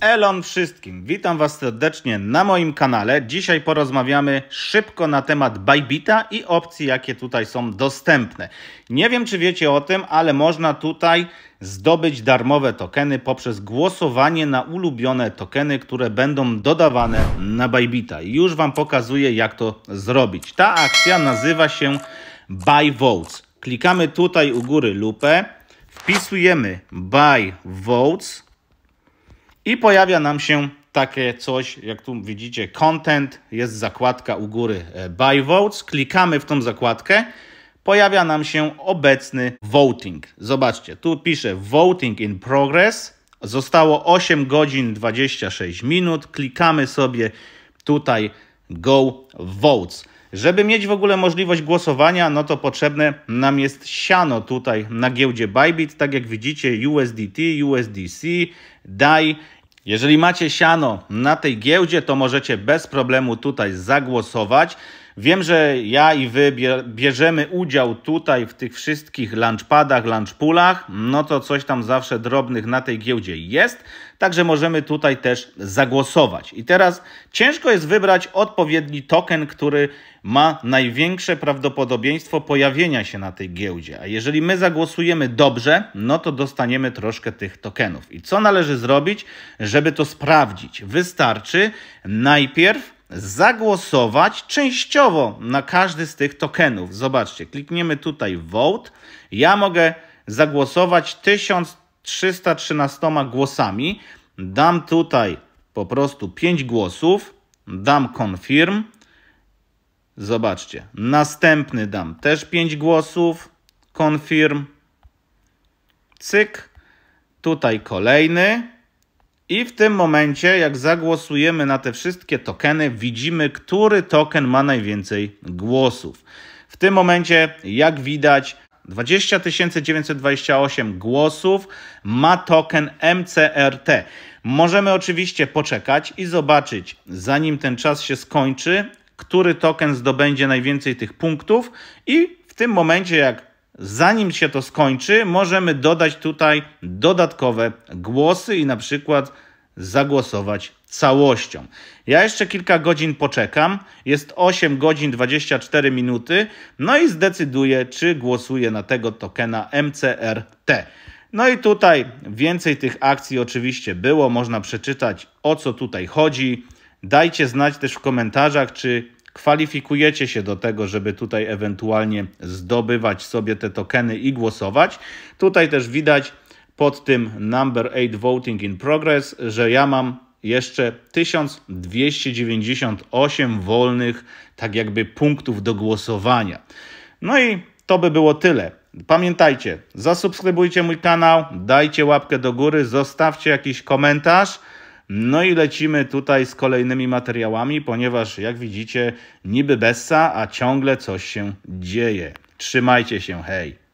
Elon wszystkim. Witam Was serdecznie na moim kanale. Dzisiaj porozmawiamy szybko na temat Bybita i opcji, jakie tutaj są dostępne. Nie wiem, czy wiecie o tym, ale można tutaj zdobyć darmowe tokeny poprzez głosowanie na ulubione tokeny, które będą dodawane na Bybita. Już Wam pokazuję, jak to zrobić. Ta akcja nazywa się Buy Votes. Klikamy tutaj u góry lupę, wpisujemy Buy Votes i pojawia nam się takie coś, jak tu widzicie, content, jest zakładka u góry e, buy votes, klikamy w tą zakładkę, pojawia nam się obecny voting. Zobaczcie, tu pisze voting in progress, zostało 8 godzin 26 minut, klikamy sobie tutaj go votes. Żeby mieć w ogóle możliwość głosowania, no to potrzebne nam jest siano tutaj na giełdzie Bybit, tak jak widzicie USDT, USDC, DAI, jeżeli macie siano na tej giełdzie, to możecie bez problemu tutaj zagłosować. Wiem, że ja i wy bierzemy udział tutaj w tych wszystkich lunchpadach, lunchpulach. no to coś tam zawsze drobnych na tej giełdzie jest, także możemy tutaj też zagłosować. I teraz ciężko jest wybrać odpowiedni token, który ma największe prawdopodobieństwo pojawienia się na tej giełdzie. A jeżeli my zagłosujemy dobrze, no to dostaniemy troszkę tych tokenów. I co należy zrobić, żeby to sprawdzić? Wystarczy najpierw zagłosować częściowo na każdy z tych tokenów. Zobaczcie, klikniemy tutaj Vote. Ja mogę zagłosować 1313 głosami. Dam tutaj po prostu 5 głosów, dam Confirm. Zobaczcie, następny dam też 5 głosów, Confirm. Cyk. Tutaj kolejny. I w tym momencie, jak zagłosujemy na te wszystkie tokeny, widzimy, który token ma najwięcej głosów. W tym momencie, jak widać, 20 928 głosów ma token MCRT. Możemy oczywiście poczekać i zobaczyć, zanim ten czas się skończy, który token zdobędzie najwięcej tych punktów i w tym momencie, jak zanim się to skończy, możemy dodać tutaj dodatkowe głosy i na przykład zagłosować całością. Ja jeszcze kilka godzin poczekam. Jest 8 godzin 24 minuty. No i zdecyduję, czy głosuję na tego tokena MCRT. No i tutaj więcej tych akcji oczywiście było. Można przeczytać o co tutaj chodzi. Dajcie znać też w komentarzach, czy kwalifikujecie się do tego, żeby tutaj ewentualnie zdobywać sobie te tokeny i głosować. Tutaj też widać pod tym number 8 voting in progress, że ja mam jeszcze 1298 wolnych, tak jakby punktów do głosowania. No i to by było tyle. Pamiętajcie, zasubskrybujcie mój kanał, dajcie łapkę do góry, zostawcie jakiś komentarz. No i lecimy tutaj z kolejnymi materiałami, ponieważ jak widzicie, niby bessa, a ciągle coś się dzieje. Trzymajcie się, hej!